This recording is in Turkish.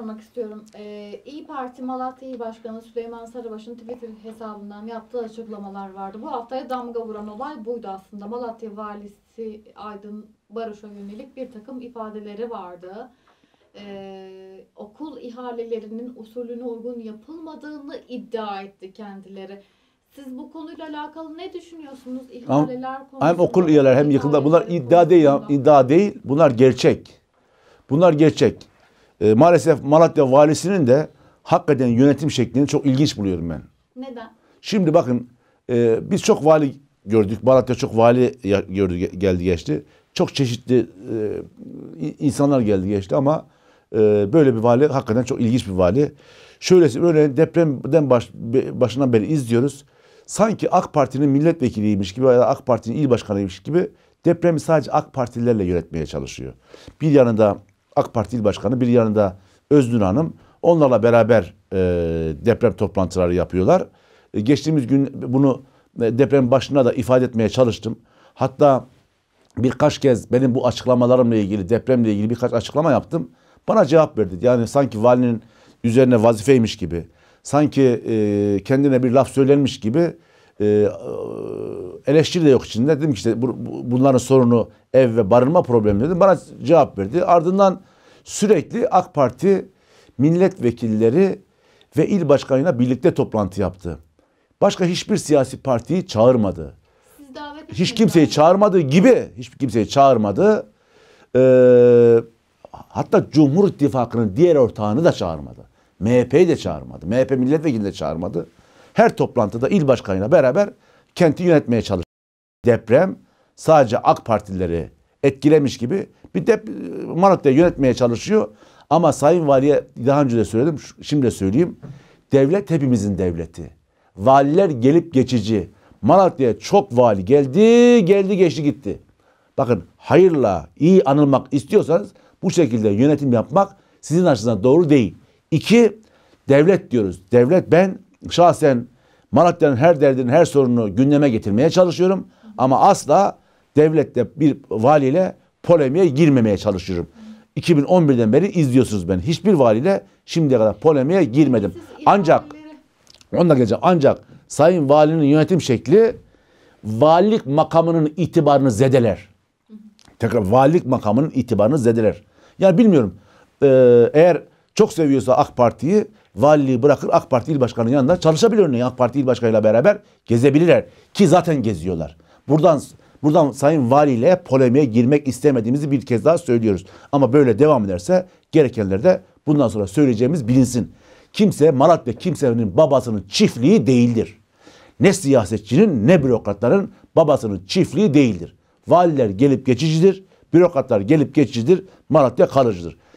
sormak istiyorum. Ee, İyi Parti Malatya İl Başkanı Süleyman Sarıbaş'ın Twitter hesabından yaptığı açıklamalar vardı. Bu haftaya damga vuran olay buydu aslında. Malatya Valisi Aydın Barış'a yönelik bir takım ifadeleri vardı. Ee, okul ihalelerinin usulüne uygun yapılmadığını iddia etti kendileri. Siz bu konuyla alakalı ne düşünüyorsunuz? İhaleler hem, konusunda. Hem okul ihaleler hem yıkıldı. Bunlar iddia değil. iddia değil. Bunlar gerçek. Bunlar gerçek e, maalesef Malatya valisinin de hakikaten yönetim şeklini çok ilginç buluyorum ben. Neden? Şimdi bakın e, biz çok vali gördük. Malatya çok vali gördü geldi geçti. Çok çeşitli e, insanlar geldi geçti ama e, böyle bir vali hakikaten çok ilginç bir vali. Şöylesi böyle depremden baş, başından beri izliyoruz. Sanki AK Parti'nin milletvekiliymiş gibi ya AK Parti'nin il başkanıymış gibi depremi sadece AK Partililerle yönetmeye çalışıyor. Bir yanında AK Parti İl Başkanı bir yanında Özdün Hanım. Onlarla beraber e, deprem toplantıları yapıyorlar. E, geçtiğimiz gün bunu e, deprem başına da ifade etmeye çalıştım. Hatta birkaç kez benim bu açıklamalarımla ilgili depremle ilgili birkaç açıklama yaptım. Bana cevap verdi. Yani sanki valinin üzerine vazifeymiş gibi. Sanki e, kendine bir laf söylenmiş gibi e, eleştiri de yok içinde. Dedim ki işte bu, bunların sorunu ev ve barınma problemi dedim. Bana cevap verdi. Ardından sürekli AK Parti milletvekilleri ve il başkanıyla birlikte toplantı yaptı. Başka hiçbir siyasi partiyi çağırmadı. Hiç kimseyi çağırmadı gibi hiç kimseyi çağırmadı. Ee, hatta Cumhur İttifakı'nın diğer ortağını da çağırmadı. MHP'yi de çağırmadı. MHP milletvekili de çağırmadı her toplantıda il başkanıyla beraber kenti yönetmeye çalışıyor. Deprem sadece AK partileri etkilemiş gibi bir dep Malatya'yı yönetmeye çalışıyor. Ama Sayın Vali'ye daha önce de söyledim, şimdi de söyleyeyim. Devlet hepimizin devleti. Valiler gelip geçici. Malatya'ya çok vali geldi, geldi geçti gitti. Bakın hayırla iyi anılmak istiyorsanız bu şekilde yönetim yapmak sizin açınızdan doğru değil. İki, devlet diyoruz. Devlet ben şahsen Malatya'nın her derdini, her sorununu gündeme getirmeye çalışıyorum. Ama asla devlette bir valiyle polemiğe girmemeye çalışıyorum. 2011'den beri izliyorsunuz beni. Hiçbir valiyle şimdiye kadar polemiğe girmedim. Ancak onda geleceğim. Ancak sayın valinin yönetim şekli valilik makamının itibarını zedeler. Tekrar valilik makamının itibarını zedeler. Yani bilmiyorum. Ee, eğer çok seviyorsa AK Parti'yi valiliği bırakır AK Parti il başkanının yanında çalışabilir örneğin AK Parti il başkanıyla beraber gezebilirler. Ki zaten geziyorlar. Buradan buradan Sayın Valiyle polemiğe girmek istemediğimizi bir kez daha söylüyoruz. Ama böyle devam ederse gerekenleri de bundan sonra söyleyeceğimiz bilinsin. Kimse Malatya kimsenin babasının çiftliği değildir. Ne siyasetçinin ne bürokratların babasının çiftliği değildir. Valiler gelip geçicidir, bürokratlar gelip geçicidir, Malatya kalıcıdır.